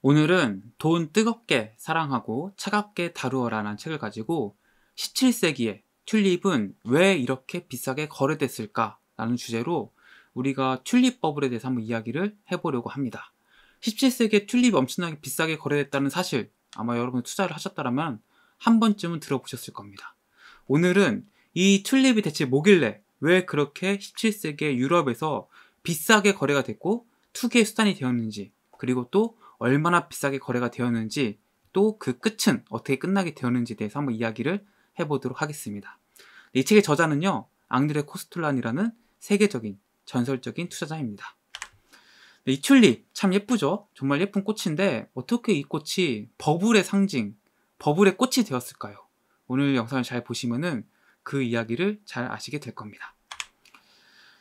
오늘은 돈 뜨겁게 사랑하고 차갑게 다루어라는 책을 가지고 17세기에 튤립은 왜 이렇게 비싸게 거래됐을까라는 주제로 우리가 튤립 버블에 대해서 한번 이야기를 해보려고 합니다. 17세기에 튤립이 엄청나게 비싸게 거래됐다는 사실 아마 여러분 투자를 하셨다면 한 번쯤은 들어보셨을 겁니다. 오늘은 이 튤립이 대체 뭐길래 왜 그렇게 17세기의 유럽에서 비싸게 거래가 됐고 투기의 수단이 되었는지 그리고 또 얼마나 비싸게 거래가 되었는지 또 그 끝은 어떻게 끝나게 되었는지에 대해서 한번 이야기를 해보도록 하겠습니다. 이 책의 저자는요, 앙드레 코스툴란이라는 세계적인 전설적인 투자자입니다. 네, 이 튤립 참 예쁘죠? 정말 예쁜 꽃인데 어떻게 이 꽃이 버블의 상징, 버블의 꽃이 되었을까요? 오늘 영상을 잘보시면그 이야기를 잘 아시게 될 겁니다.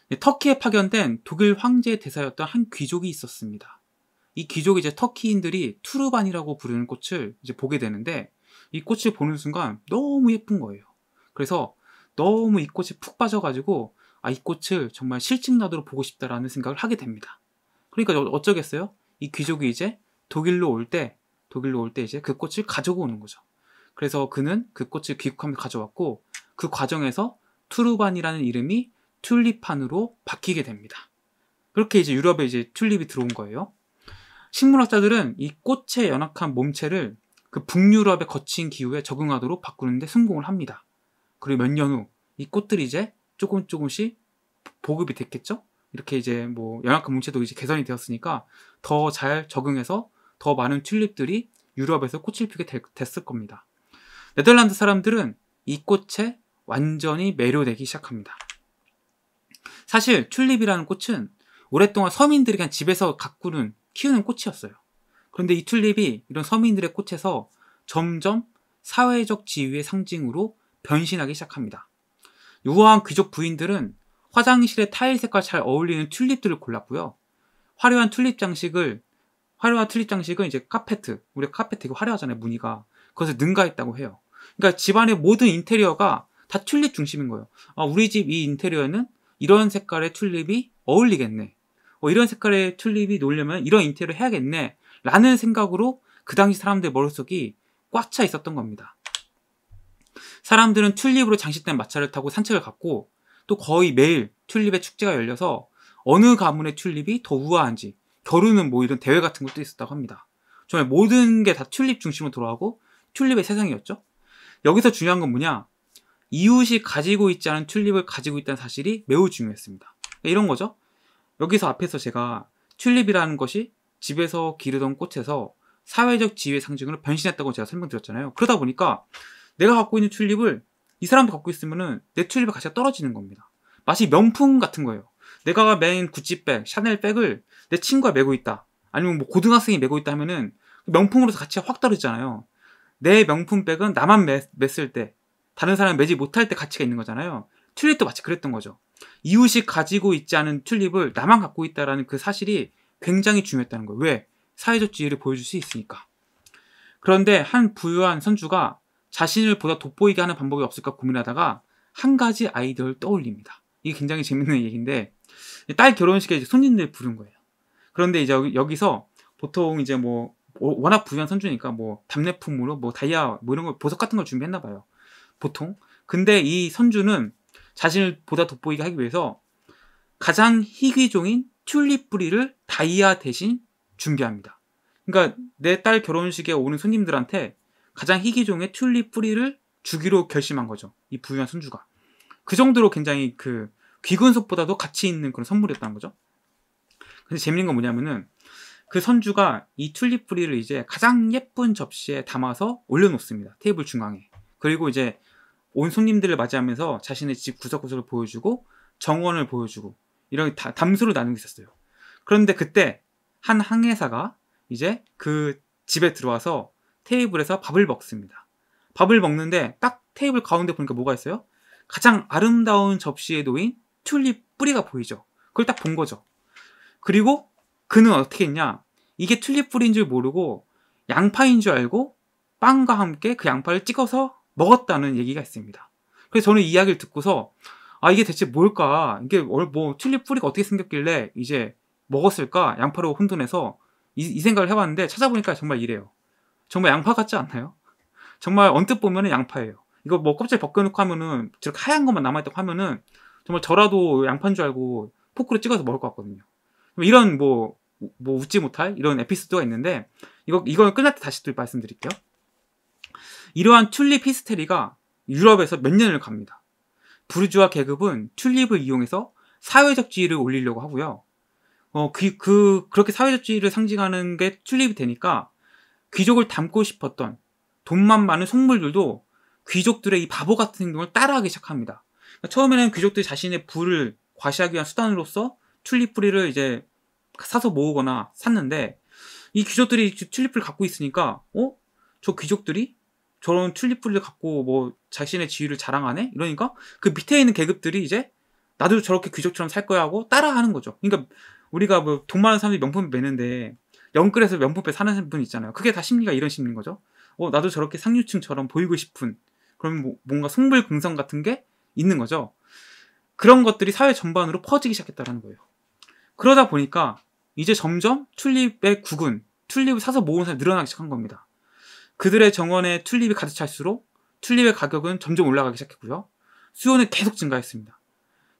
네, 터키에 파견된 독일 황제 의 대사였던 한 귀족이 있었습니다. 이 귀족 이제 터키인들이 투르반이라고 부르는 꽃을 이제 보게 되는데 이 꽃을 보는 순간 너무 예쁜 거예요. 그래서 너무 이꽃이푹 빠져가지고 아, 이 꽃을 정말 실증나도록 보고 싶다라는 생각을 하게 됩니다. 그러니까 어, 어쩌겠어요? 이 귀족이 이제 독일로 올 때, 독일로 올 때 이제 그 꽃을 가져고 오는 거죠. 그래서 그는 그 꽃을 귀국하면 가져왔고 그 과정에서 투르반이라는 이름이 튤립판으로 바뀌게 됩니다. 그렇게 이제 유럽에 이제 튤립이 들어온 거예요. 식물학자들은 이 꽃의 연약한 몸체를 그 북유럽의 거친 기후에 적응하도록 바꾸는데 성공을 합니다. 그리고 몇 년 후 이 꽃들이 이제 조금 조금씩 보급이 됐겠죠? 이렇게 이제 뭐 연약한 몸체도 이제 개선이 되었으니까 더 잘 적응해서 더 많은 튤립들이 유럽에서 꽃을 피게 되, 됐을 겁니다. 네덜란드 사람들은 이 꽃에 완전히 매료되기 시작합니다. 사실 튤립이라는 꽃은 오랫동안 서민들이 그냥 집에서 가꾸는 키우는 꽃이었어요. 그런데 이 튤립이 이런 서민들의 꽃에서 점점 사회적 지위의 상징으로 변신하기 시작합니다. 우아한 귀족 부인들은 화장실의 타일 색과 잘 어울리는 튤립들을 골랐고요. 화려한 튤립 장식을 화려한 튤립 장식은 이제 카페트, 우리 카페트 되게 화려하잖아요, 무늬가. 그것을 능가했다고 해요. 그러니까 집안의 모든 인테리어가 다 튤립 중심인 거예요. 아, 우리 집 이 인테리어는 에 이런 색깔의 튤립이 어울리겠네. 어, 이런 색깔의 튤립이 놀려면 이런 인테리어 를 해야겠네 라는 생각으로 그 당시 사람들 의 머릿속이 꽉 차 있었던 겁니다. 사람들은 튤립으로 장식된 마차를 타고 산책을 갔고 또 거의 매일 튤립의 축제가 열려서 어느 가문의 튤립이 더 우아한지 겨루는 뭐 이런 대회 같은 것도 있었다고 합니다. 정말 모든 게 다 튤립 중심으로 돌아가고 튤립의 세상이었죠. 여기서 중요한 건 뭐냐? 이웃이 가지고 있지 않은 튤립을 가지고 있다는 사실이 매우 중요했습니다. 그러니까 이런 거죠. 여기서 앞에서 제가 튤립이라는 것이 집에서 기르던 꽃에서 사회적 지위의 상징으로 변신했다고 제가 설명드렸잖아요. 그러다 보니까 내가 갖고 있는 튤립을 이 사람도 갖고 있으면은 내 튤립의 가치가 떨어지는 겁니다. 마치 명품 같은 거예요. 내가 맨 구찌백, 샤넬백을 내 친구가 메고 있다. 아니면 뭐 고등학생이 메고 있다 하면은 그 명품으로서 가치가 확 떨어지잖아요. 내 명품백은 나만 맸, 맸을 때, 다른 사람이 매지 못할 때 가치가 있는 거잖아요. 튤립도 마치 그랬던 거죠. 이웃이 가지고 있지 않은 튤립을 나만 갖고 있다라는 그 사실이 굉장히 중요했다는 거예요. 왜? 사회적 지위를 보여줄 수 있으니까. 그런데 한 부유한 선주가 자신을 보다 돋보이게 하는 방법이 없을까 고민하다가 한 가지 아이디어를 떠올립니다. 이게 굉장히 재밌는 얘기인데 딸 결혼식에 손님들 부른 거예요. 그런데 이제 여기서 보통 이제 뭐 워낙 부유한 선주니까 뭐 답례품으로 뭐 다이아 뭐 이런 거 보석 같은 걸 준비했나 봐요. 보통. 근데 이 선주는 자신을 보다 돋보이게 하기 위해서 가장 희귀종인 튤립 뿌리를 다이아 대신 준비합니다. 그러니까 내 딸 결혼식에 오는 손님들한테 가장 희귀종의 튤립 뿌리를 주기로 결심한 거죠. 이 부유한 손주가. 그 정도로 굉장히 그 귀근속보다도 가치 있는 그런 선물이었다는 거죠. 근데 재밌는 건 뭐냐면은 그 선주가 이 튤립 뿌리를 이제 가장 예쁜 접시에 담아서 올려놓습니다. 테이블 중앙에. 그리고 이제 온 손님들을 맞이하면서 자신의 집 구석구석을 보여주고 정원을 보여주고 이런 다, 담수를 나누고 있었어요. 그런데 그때 한 항해사가 이제 그 집에 들어와서 테이블에서 밥을 먹습니다. 밥을 먹는데 딱 테이블 가운데 보니까 뭐가 있어요? 가장 아름다운 접시에 놓인 튤립 뿌리가 보이죠. 그걸 딱 본 거죠. 그리고 그는 어떻게 했냐? 이게 튤립 뿌리인 줄 모르고 양파인 줄 알고 빵과 함께 그 양파를 찍어서 먹었다는 얘기가 있습니다. 그래서 저는 이야기를 듣고서 아 이게 대체 뭘까? 이게 뭐 튤립 뿌리가 어떻게 생겼길래 이제 먹었을까? 양파로 혼돈해서 이, 이 생각을 해봤는데 찾아보니까 정말 이래요. 정말 양파 같지 않나요? 정말 언뜻 보면은 양파예요. 이거 뭐 껍질 벗겨놓고 하면은 저 하얀 것만 남아있다고 하면은 정말 저라도 양파인 줄 알고 포크로 찍어서 먹을 것 같거든요. 뭐 이런 뭐, 뭐 웃지 못할 이런 에피소드가 있는데 이거 이거는 끝날 때 다시 또 말씀드릴게요. 이러한 튤립 히스테리가 유럽에서 몇 년을 갑니다. 부르주아 계급은 튤립을 이용해서 사회적 지위를 올리려고 하고요. 어, 그, 그, 그렇게 사회적 지위를 상징하는 게 튤립이 되니까 귀족을 닮고 싶었던 돈만 많은 속물들도 귀족들의 이 바보 같은 행동을 따라하기 시작합니다. 그러니까 처음에는 귀족들이 자신의 부를 과시하기 위한 수단으로서 튤립 뿌리를 이제 사서 모으거나 샀는데 이 귀족들이 튤립을 갖고 있으니까 어? 저 귀족들이 저런 튤립 뿌리를 갖고 뭐 자신의 지위를 자랑하네? 이러니까 그 밑에 있는 계급들이 이제 나도 저렇게 귀족처럼 살 거야 하고 따라하는 거죠. 그러니까 우리가 뭐돈 많은 사람들이 명품 을 매는데 영끌에서 명품에 사는 분 있잖아요. 그게 다 심리가 이런 심리인 거죠. 어, 나도 저렇게 상류층처럼 보이고 싶은 그런 뭐, 뭔가 송불긍성 같은 게 있는 거죠. 그런 것들이 사회 전반으로 퍼지기 시작했다라는 거예요. 그러다 보니까 이제 점점 튤립의 국은 튤립을 사서 모은 사람이 늘어나기 시작한 겁니다. 그들의 정원에 튤립이 가득 찰수록 튤립의 가격은 점점 올라가기 시작했고요. 수요는 계속 증가했습니다.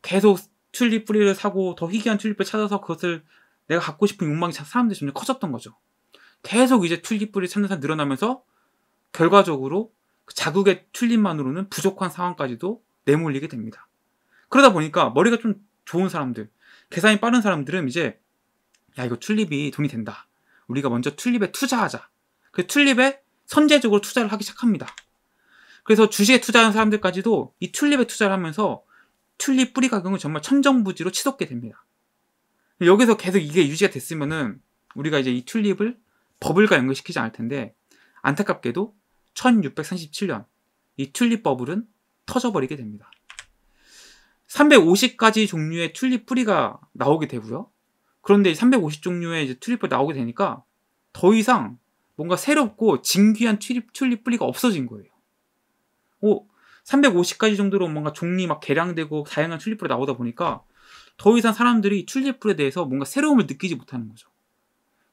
계속 튤립 뿌리를 사고 더 희귀한 튤립을 찾아서 그것을 내가 갖고 싶은 욕망이 사람들이 점점 커졌던 거죠. 계속 이제 튤립 뿌리 찾는 사람 늘어나면서 결과적으로 그 자국의 튤립만으로는 부족한 상황까지도 내몰리게 됩니다. 그러다 보니까 머리가 좀 좋은 사람들, 계산이 빠른 사람들은 이제 야 이거 튤립이 돈이 된다. 우리가 먼저 튤립에 투자하자. 그 튤립에 선제적으로 투자를 하기 시작합니다. 그래서 주식에 투자하는 사람들까지도 이 튤립에 투자를 하면서 튤립 뿌리 가격은 정말 천정부지로 치솟게 됩니다. 여기서 계속 이게 유지가 됐으면은 우리가 이제 이 튤립을 버블과 연결시키지 않을 텐데 안타깝게도 1637년 이 튤립 버블은 터져버리게 됩니다. 350가지 종류의 튤립 뿌리가 나오게 되고요. 그런데 350 종류의 이제 튤립이 나오게 되니까 더 이상 뭔가 새롭고 진귀한 튤립, 튤립 뿌리가 없어진 거예요. 오, 350가지 정도로 뭔가 종리 막 개량되고 다양한 튤립 뿌리 나오다 보니까 더 이상 사람들이 튤립 뿌리에 대해서 뭔가 새로움을 느끼지 못하는 거죠.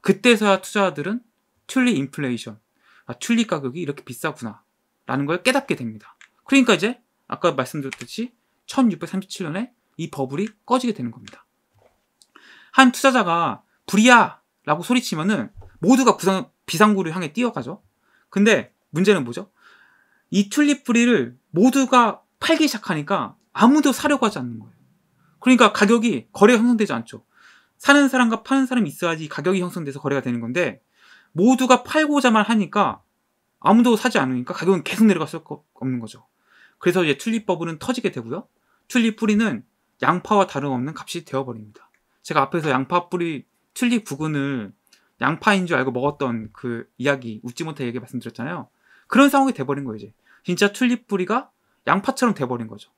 그때서야 투자자들은 튤립 인플레이션, 아, 튤립 가격이 이렇게 비싸구나 라는 걸 깨닫게 됩니다. 그러니까 이제 아까 말씀드렸듯이 1637년에 이 버블이 꺼지게 되는 겁니다. 한 투자자가 불이야 라고 소리치면은 모두가 구상, 비상구를 향해 뛰어가죠. 근데 문제는 뭐죠? 이 튤립 뿌리를 모두가 팔기 시작하니까 아무도 사려고 하지 않는 거예요. 그러니까 가격이 거래가 형성되지 않죠. 사는 사람과 파는 사람이 있어야지 가격이 형성돼서 거래가 되는 건데 모두가 팔고자만 하니까 아무도 사지 않으니까 가격은 계속 내려갈 수 없는 거죠. 그래서 이제 튤립 버블은 터지게 되고요. 튤립 뿌리는 양파와 다름없는 값이 되어버립니다. 제가 앞에서 양파 뿌리 튤립 부근을 양파인 줄 알고 먹었던 그 이야기 웃지 못해 얘기 말씀드렸잖아요. 그런 상황이 돼버린 거예요 이제. 진짜 튤립 뿌리가 양파처럼 돼버린 거죠.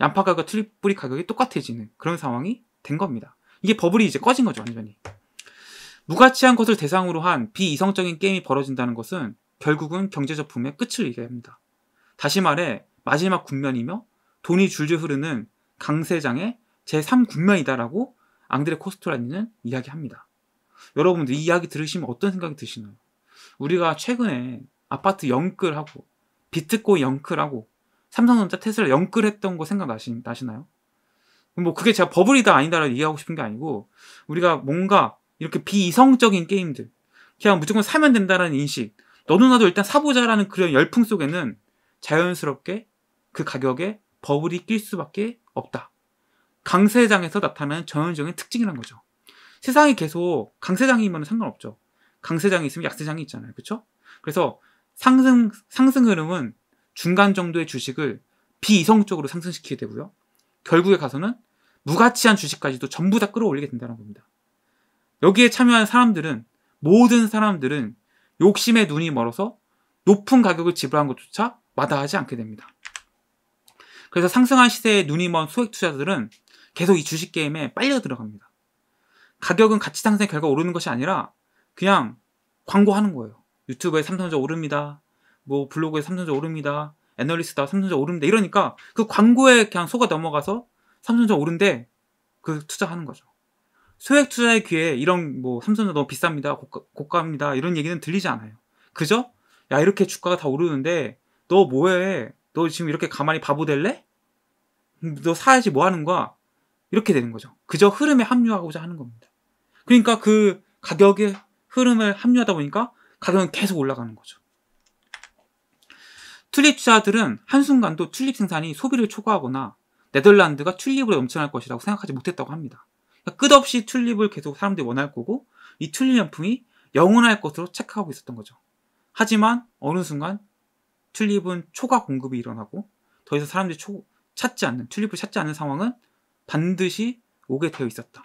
양파 가격 튤립 뿌리 가격이 똑같아지는 그런 상황이 된 겁니다. 이게 버블이 이제 꺼진 거죠 완전히. 무가치한 것을 대상으로 한 비이성적인 게임이 벌어진다는 것은 결국은 경제적 붐의 끝을 얘기합니다. 다시 말해 마지막 국면이며 돈이 줄줄 흐르는 강세장의 제3국면이다라고 앙드레 코스토라니는 이야기합니다. 여러분들 이 이야기 들으시면 어떤 생각이 드시나요? 우리가 최근에 아파트 영끌하고 비트코인 영끌하고 삼성전자 테슬라 영끌했던 거 생각나시나요? 뭐 그게 제가 버블이다 아니다라고 얘기하고 싶은 게 아니고 우리가 뭔가 이렇게 비이성적인 게임들 그냥 무조건 사면 된다라는 인식 너도 나도 일단 사보자라는 그런 열풍 속에는 자연스럽게 그 가격에 버블이 낄 수밖에 없다. 강세장에서 나타나는 전형적인 특징이란 거죠. 세상이 계속 강세장이면 상관없죠. 강세장이 있으면 약세장이 있잖아요. 그렇죠? 그래서 상승 상승 흐름은 중간 정도의 주식을 비이성적으로 상승시키게 되고요. 결국에 가서는 무가치한 주식까지도 전부 다 끌어올리게 된다는 겁니다. 여기에 참여한 사람들은 모든 사람들은 욕심에 눈이 멀어서 높은 가격을 지불한 것조차 마다하지 않게 됩니다. 그래서 상승한 시세에 눈이 먼 소액 투자들은 계속 이 주식 게임에 빨려 들어갑니다. 가격은 가치 상승 결과 오르는 것이 아니라 그냥 광고하는 거예요. 유튜브에 삼성전자 오릅니다. 뭐 블로그에 삼성전자 오릅니다. 애널리스트다 삼성전자 오릅니다. 이러니까 그 광고에 그냥 속아 넘어가서 삼성전자 오른데 그 투자하는 거죠. 소액 투자의 귀에 이런 뭐 삼성전자 너무 비쌉니다. 고가, 고가입니다. 이런 얘기는 들리지 않아요. 그죠? 야 이렇게 주가가 다 오르는데 너 뭐해? 너 지금 이렇게 가만히 바보 될래? 너 사야지 뭐 하는 거야? 이렇게 되는 거죠. 그저 흐름에 합류하고자 하는 겁니다. 그러니까 그 가격의 흐름을 합류하다 보니까 가격은 계속 올라가는 거죠. 튤립 투자들은 한순간도 튤립 생산이 소비를 초과하거나 네덜란드가 튤립으로 넘쳐날 것이라고 생각하지 못했다고 합니다. 그러니까 끝없이 튤립을 계속 사람들이 원할 거고 이 튤립 연품이 영원할 것으로 체크하고 있었던 거죠. 하지만 어느 순간 튤립은 초과 공급이 일어나고 더 이상 사람들이 초, 찾지 않는 튤립을 찾지 않는 상황은 반드시 오게 되어 있었다.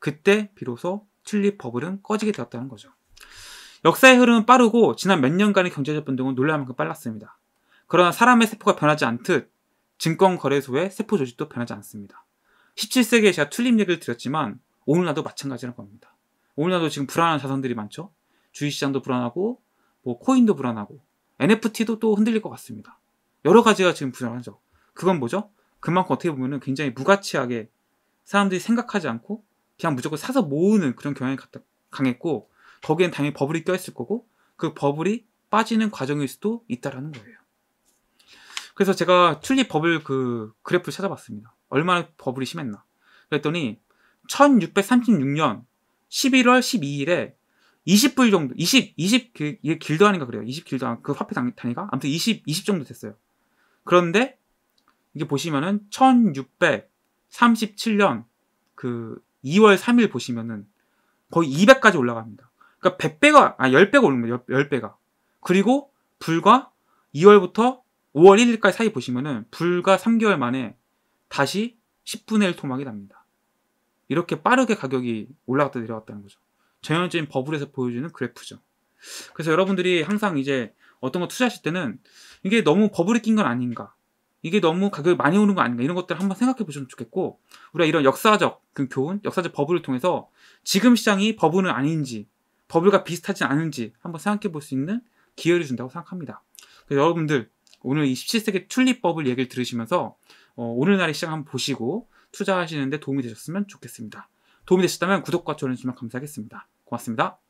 그때 비로소 튤립 버블은 꺼지게 되었다는 거죠. 역사의 흐름은 빠르고 지난 몇 년간의 경제적 변동은 놀랄 만큼 빨랐습니다. 그러나 사람의 세포가 변하지 않듯 증권거래소의 세포 조직도 변하지 않습니다. 17세기에 제가 튤립 얘기를 드렸지만 오늘날도 마찬가지라는 겁니다. 오늘날도 지금 불안한 자산들이 많죠. 주식시장도 불안하고 뭐 코인도 불안하고 NFT도 또 흔들릴 것 같습니다. 여러 가지가 지금 불안하죠. 그건 뭐죠? 그만큼 어떻게 보면 굉장히 무가치하게 사람들이 생각하지 않고 그냥 무조건 사서 모으는 그런 경향이 강했고 거기엔 당연히 버블이 껴있을 거고 그 버블이 빠지는 과정일 수도 있다라는 거예요. 그래서 제가 튤립 버블 그 그래프를 찾아봤습니다. 얼마나 버블이 심했나. 그랬더니 1636년 11월 12일에 20불 정도, 20, 20, 그, 이게 길도 아닌가 그래요. 20길도 아 안, 그 화폐 단위가? 아무튼 20, 20 정도 됐어요. 그런데, 이게 보시면은, 1637년, 그, 2월 3일 보시면은 거의 200까지 올라갑니다. 그러니까 100배가 아 10배가 오는 거예요. 10배가. 그리고 불과 2월부터 5월 1일까지 사이 보시면은 불과 3개월 만에 다시 10분의 1 토막이 납니다. 이렇게 빠르게 가격이 올라갔다 내려갔다는 거죠. 전형적인 버블에서 보여주는 그래프죠. 그래서 여러분들이 항상 이제 어떤 거 투자하실 때는 이게 너무 버블이 낀 건 아닌가 이게 너무 가격이 많이 오는 거 아닌가 이런 것들 한번 생각해 보시면 좋겠고 우리가 이런 역사적 그 교훈, 역사적 버블을 통해서 지금 시장이 버블은 아닌지 버블과 비슷하지 않은지 한번 생각해 볼 수 있는 기회를 준다고 생각합니다. 여러분들 오늘 이 17세기 튤립 버블 얘기를 들으시면서 어, 오늘날의 시장 한번 보시고 투자하시는데 도움이 되셨으면 좋겠습니다. 도움이 되셨다면 구독과 좋아요 주시면 감사하겠습니다. 고맙습니다.